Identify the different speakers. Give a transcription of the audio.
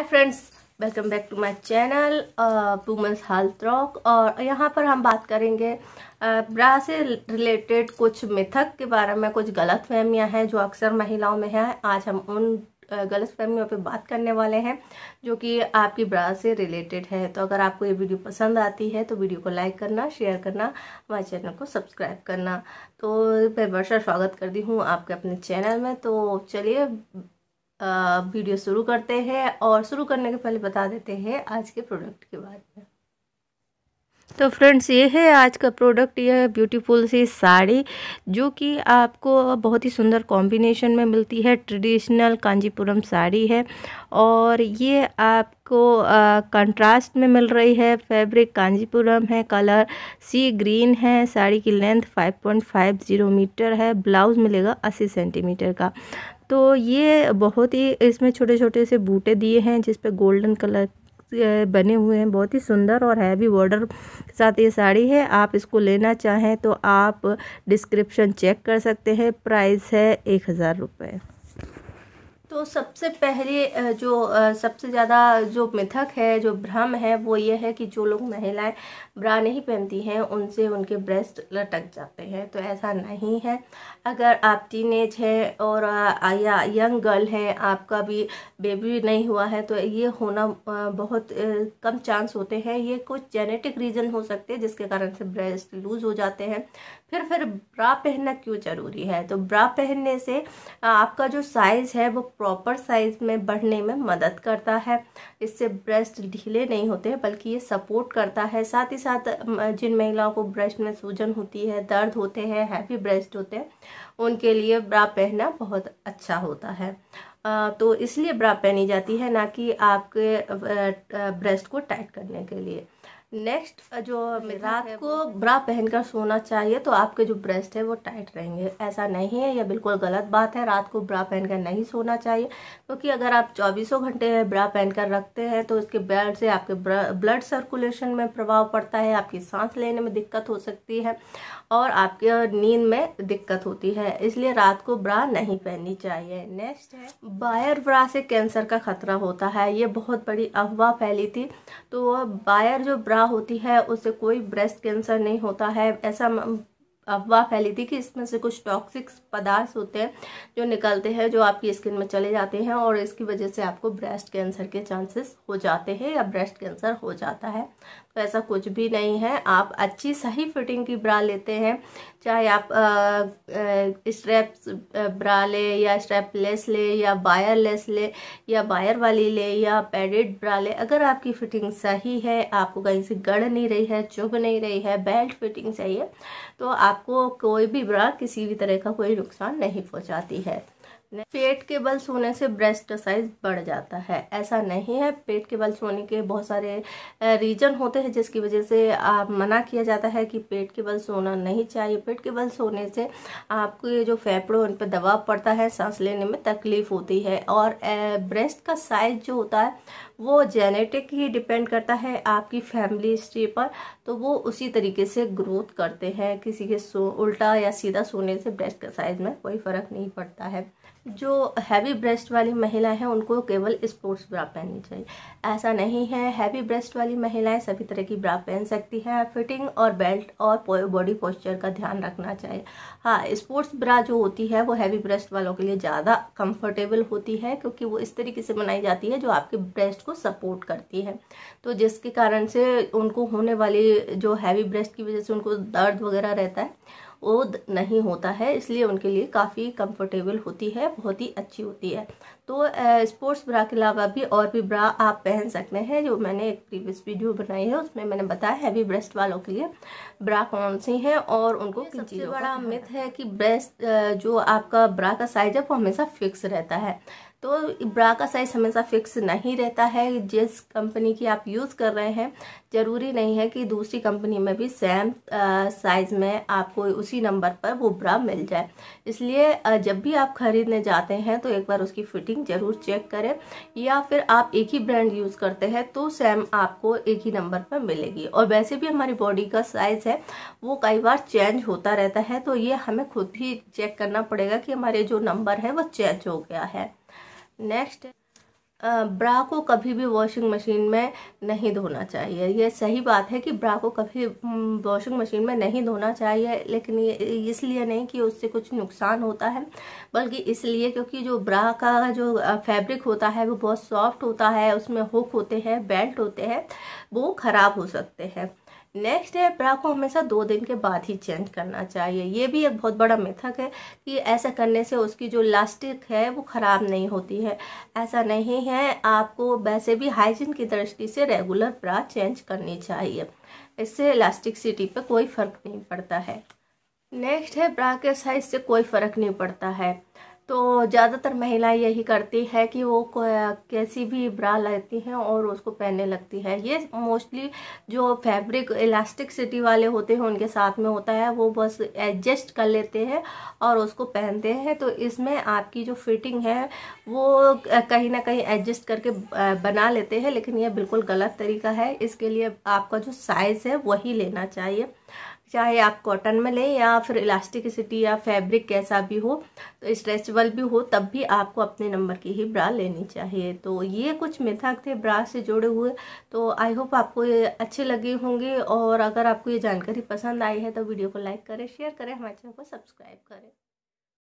Speaker 1: hi friends welcome back to my channel women's health rock और यहाँ पर हम बात करेंगे ब्रा uh, से रिलेटेड कुछ मिथक के बारे में कुछ गलत फहमियाँ हैं जो अक्सर महिलाओं में हैं आज हम उन uh, गलत फहमियों पर बात करने वाले हैं जो कि आपकी ब्रा से रिलेटेड है तो अगर आपको ये वीडियो पसंद आती है तो वीडियो को लाइक करना शेयर करना हमारे चैनल को सब्सक्राइब करना तो मैं वर्षा स्वागत करती हूँ आपके अपने चैनल में तो चलिए वीडियो शुरू करते हैं और शुरू करने के पहले बता देते हैं आज के प्रोडक्ट के बारे में तो फ्रेंड्स ये है आज का प्रोडक्ट यह ब्यूटीफुल सी साड़ी जो कि आपको बहुत ही सुंदर कॉम्बिनेशन में मिलती है ट्रेडिशनल कांजीपुरम साड़ी है और ये आपको कंट्रास्ट में मिल रही है फैब्रिक कांजीपुरम है कलर सी ग्रीन है साड़ी की लेंथ 5.50 मीटर है ब्लाउज़ मिलेगा 80 सेंटीमीटर का तो ये बहुत ही इसमें छोटे छोटे से बूटे दिए हैं जिस पे गोल्डन कलर बने हुए हैं बहुत ही सुंदर और हैवी बॉर्डर के साथ ये साड़ी है आप इसको लेना चाहें तो आप डिस्क्रिप्शन चेक कर सकते हैं प्राइस है एक हज़ार रुपये तो सबसे पहले जो सबसे ज़्यादा जो मिथक है जो भ्रम है वो ये है कि जो लोग महिलाएं ब्रा नहीं पहनती हैं उनसे उनके ब्रेस्ट लटक जाते हैं तो ऐसा नहीं है अगर आप टीन एज हैं और या यंग गर्ल हैं आपका भी बेबी नहीं हुआ है तो ये होना बहुत कम चांस होते हैं ये कुछ जेनेटिक रीज़न हो सकते हैं जिसके कारण से ब्रेस्ट लूज़ हो जाते हैं फिर फिर ब्रा पहनना क्यों ज़रूरी है तो ब्रा पहनने से आपका जो साइज़ है वो प्रॉपर साइज में बढ़ने में मदद करता है इससे ब्रेस्ट ढीले नहीं होते हैं बल्कि ये सपोर्ट करता है साथ ही साथ जिन महिलाओं को ब्रेस्ट में सूजन होती है दर्द होते हैं हैवी ब्रेस्ट होते हैं उनके लिए ब्रा पहनना बहुत अच्छा होता है तो इसलिए ब्रा पहनी जाती है ना कि आपके ब्रेस्ट को टाइट करने के लिए नेक्स्ट जो रात को ब्रा पहनकर सोना चाहिए तो आपके जो ब्रेस्ट है वो टाइट रहेंगे ऐसा नहीं है यह बिल्कुल गलत बात है रात को ब्रा पहनकर नहीं सोना चाहिए क्योंकि तो अगर आप चौबीसों घंटे ब्रा पहनकर रखते हैं तो इसके बेल्ट से आपके ब्लड सर्कुलेशन में प्रभाव पड़ता है आपकी सांस लेने में दिक्कत हो सकती है और आपके नींद में दिक्कत होती है इसलिए रात को ब्रा नहीं पहननी चाहिए नेक्स्ट है बायर ब्रा से कैंसर का खतरा होता है ये बहुत बड़ी अफवाह फैली थी तो बायर जो ब्रा ना होती है उससे कोई ब्रेस्ट कैंसर नहीं होता है ऐसा अफवाह फैली थी कि इसमें से कुछ टॉक्सिक पदार्थ होते हैं जो निकलते हैं जो आपकी स्किन में चले जाते हैं और इसकी वजह से आपको ब्रेस्ट कैंसर के चांसेस हो जाते हैं या ब्रेस्ट कैंसर हो जाता है वैसा कुछ भी नहीं है आप अच्छी सही फिटिंग की ब्रा लेते हैं चाहे आप स्ट्रैप ब्रा ले या लेस ले या बायर लेस ले या बायर वाली ले या पैडेड ब्रा ले अगर आपकी फिटिंग सही है आपको कहीं से गढ़ नहीं रही है चुभ नहीं रही है बेल्ट फिटिंग चाहिए तो आपको कोई भी ब्रा किसी भी तरह का कोई नुकसान नहीं पहुँचाती है पेट के बल सोने से ब्रेस्ट साइज बढ़ जाता है ऐसा नहीं है पेट के बल सोने के बहुत सारे रीजन होते हैं जिसकी वजह से आप मना किया जाता है कि पेट के बल सोना नहीं चाहिए पेट के बल सोने से आपको ये जो फेफड़ों उन पर दबाव पड़ता है सांस लेने में तकलीफ होती है और ब्रेस्ट का साइज जो होता है वो जेनेटिक ही डिपेंड करता है आपकी फैमिली हिस्ट्री पर तो वो उसी तरीके से ग्रोथ करते हैं किसी के सो उल्टा या सीधा सोने से ब्रेस्ट का साइज में कोई फ़र्क नहीं पड़ता है जो हैवी ब्रेस्ट वाली महिला है उनको केवल स्पोर्ट्स ब्रा पहननी चाहिए ऐसा नहीं है हैवी ब्रेस्ट वाली महिलाएं सभी तरह की ब्रा पहन सकती हैं फिटिंग और बेल्ट और बॉडी पोस्चर का ध्यान रखना चाहिए हाँ स्पोर्ट्स ब्रा जो होती है वो हैवी ब्रेस्ट वालों के लिए ज़्यादा कंफर्टेबल होती है क्योंकि वो इस तरीके से बनाई जाती है जो आपके ब्रेस्ट को सपोर्ट करती है तो जिसके कारण से उनको होने वाली जो हैवी ब्रेस्ट की वजह से उनको दर्द वगैरह रहता है वो नहीं होता है इसलिए उनके लिए काफ़ी कंफर्टेबल होती है बहुत ही अच्छी होती है तो स्पोर्ट्स ब्रा के अलावा भी और भी ब्रा आप पहन सकते हैं जो मैंने एक प्रीवियस वीडियो बनाई है उसमें मैंने बताया हैवी ब्रेस्ट वालों के लिए ब्रा कौन सी हैं और उनको किन सबसे बड़ा मिथ है कि ब्रेस्ट जो आपका ब्रा का साइज है वो हमेशा फिक्स रहता है तो ब्रा का साइज़ हमेशा फिक्स नहीं रहता है जिस कंपनी की आप यूज़ कर रहे हैं ज़रूरी नहीं है कि दूसरी कंपनी में भी सेम साइज़ में आपको उसी नंबर पर वो ब्रा मिल जाए इसलिए जब भी आप ख़रीदने जाते हैं तो एक बार उसकी फ़िटिंग ज़रूर चेक करें या फिर आप एक ही ब्रांड यूज़ करते हैं तो सेम आपको एक ही नंबर पर मिलेगी और वैसे भी हमारी बॉडी का साइज़ है वो कई बार चेंज होता रहता है तो ये हमें खुद ही चेक करना पड़ेगा कि हमारे जो नंबर है वो चेंज हो गया है नेक्स्ट ब्रा को कभी भी वॉशिंग मशीन में नहीं धोना चाहिए ये सही बात है कि ब्रा को कभी वॉशिंग मशीन में नहीं धोना चाहिए लेकिन ये इसलिए नहीं कि उससे कुछ नुकसान होता है बल्कि इसलिए क्योंकि जो ब्रा का जो फैब्रिक होता है वो बहुत सॉफ्ट होता है उसमें हुक होते हैं बेल्ट होते हैं वो ख़राब हो सकते हैं नेक्स्ट है ब्रा को हमेशा दो दिन के बाद ही चेंज करना चाहिए ये भी एक बहुत बड़ा मेथक है कि ऐसा करने से उसकी जो लास्टिक है वो ख़राब नहीं होती है ऐसा नहीं है आपको वैसे भी हाइजीन की दृष्टि से रेगुलर ब्रा चेंज करनी चाहिए इससे इलास्टिकसिटी पर कोई फ़र्क नहीं पड़ता है नेक्स्ट है ब्रा के साइज से कोई फ़र्क नहीं पड़ता है तो ज़्यादातर महिलाएं यही करती है कि वो कैसी भी ब्रा लेती हैं और उसको पहनने लगती है ये मोस्टली जो फैब्रिक इलास्टिक सिटी वाले होते हैं उनके साथ में होता है वो बस एडजस्ट कर लेते हैं और उसको पहनते हैं तो इसमें आपकी जो फिटिंग है वो कहीं ना कहीं एडजस्ट करके बना लेते हैं लेकिन ये बिल्कुल गलत तरीका है इसके लिए आपका जो साइज़ है वही लेना चाहिए चाहे आप कॉटन में लें या फिर इलास्टिकसिटी या फैब्रिक कैसा भी हो तो स्ट्रेचबल भी हो तब भी आपको अपने नंबर की ही ब्रा लेनी चाहिए तो ये कुछ मेथक थे ब्रा से जुड़े हुए तो आई होप आपको ये अच्छे लगे होंगे और अगर आपको ये जानकारी पसंद आई है तो वीडियो को लाइक करें शेयर करें हमारे चैनल को सब्सक्राइब करें